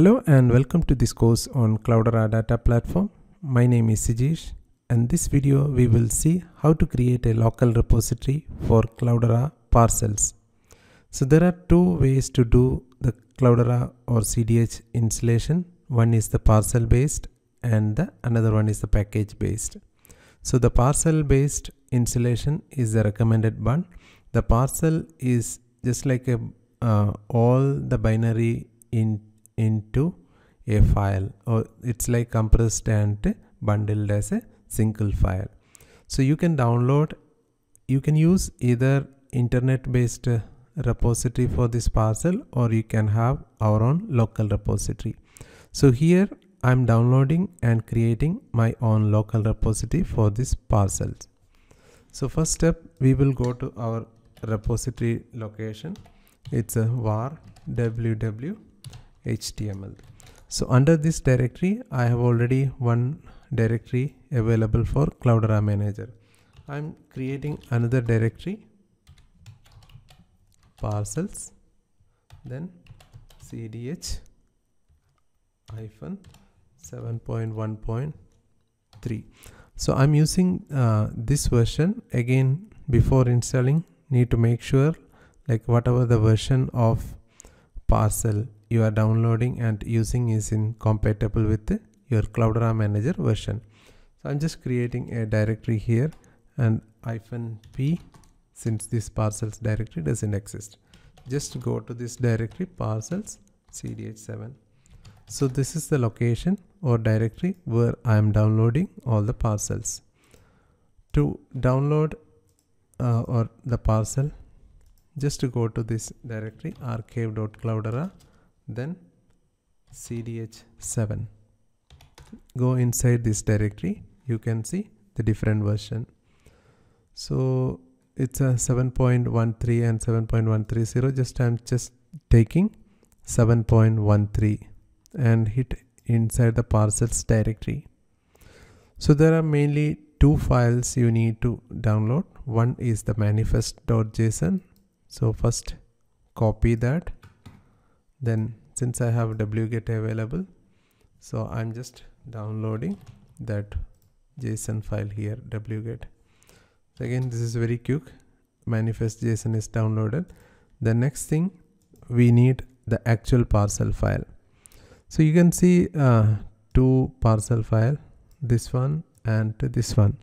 Hello and welcome to this course on Cloudera data platform. My name is Sijish and this video we will see how to create a local repository for Cloudera parcels. So there are two ways to do the Cloudera or CDH installation. One is the parcel based and the another one is the package based. So the parcel based installation is the recommended one. The parcel is just like a, uh, all the binary in into a file or oh, it's like compressed and bundled as a single file. So you can download, you can use either internet based uh, repository for this parcel or you can have our own local repository. So here I'm downloading and creating my own local repository for this parcels. So first step, we will go to our repository location. It's a uh, var www HTML. So under this directory, I have already one directory available for Cloudera Manager. I'm creating another directory parcels then cdh hyphen 7.1.3 so I'm using uh, this version again before installing need to make sure like whatever the version of parcel you are downloading and using is incompatible with your cloudera manager version so i'm just creating a directory here and hyphen p since this parcels directory doesn't exist just go to this directory parcels cdh7 so this is the location or directory where i am downloading all the parcels to download uh, or the parcel just go to this directory archive.cloudera then cdh7 go inside this directory you can see the different version so it's a 7.13 and 7.130 just i'm just taking 7.13 and hit inside the parcels directory so there are mainly two files you need to download one is the manifest.json so first copy that then since I have wget available so I'm just downloading that JSON file here wget so again this is very quick manifest JSON is downloaded the next thing we need the actual parcel file so you can see uh, two parcel file this one and this one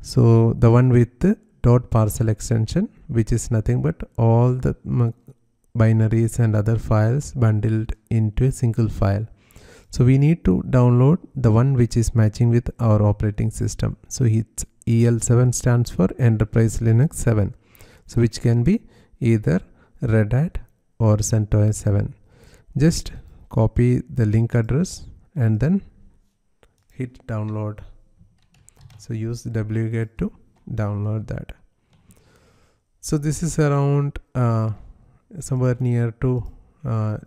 so the one with the dot parcel extension which is nothing but all the mm, binaries and other files bundled into a single file. So we need to download the one which is matching with our operating system. So it's EL7 stands for Enterprise Linux 7. So which can be either Red Hat or CentOS 7. Just copy the link address and then hit download. So use wget to download that. So this is around uh, somewhere near to uh,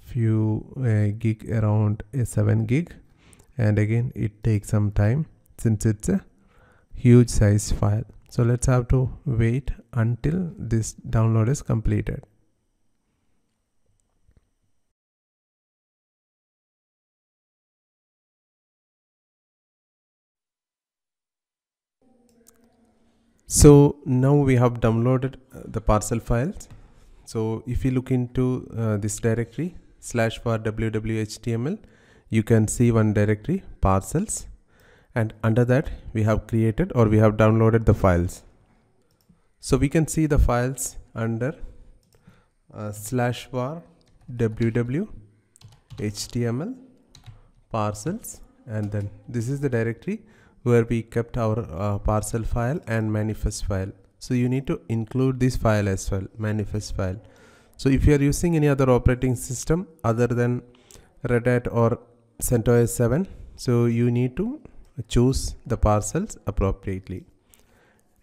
few uh, gig around a 7 gig and again it takes some time since it's a huge size file so let's have to wait until this download is completed so now we have downloaded uh, the parcel files so if you look into uh, this directory slash for www.html you can see one directory parcels and under that we have created or we have downloaded the files so we can see the files under uh, slash var www html parcels and then this is the directory where we kept our uh, parcel file and manifest file so you need to include this file as well manifest file so if you are using any other operating system other than Red Hat or CentOS 7 so you need to choose the parcels appropriately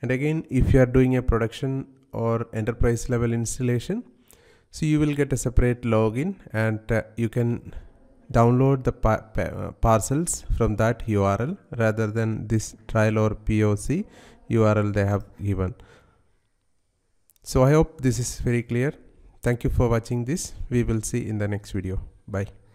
and again if you are doing a production or enterprise level installation so you will get a separate login and uh, you can download the pa pa uh, parcels from that URL rather than this trial or POC URL they have given. So I hope this is very clear. Thank you for watching this. We will see in the next video. Bye.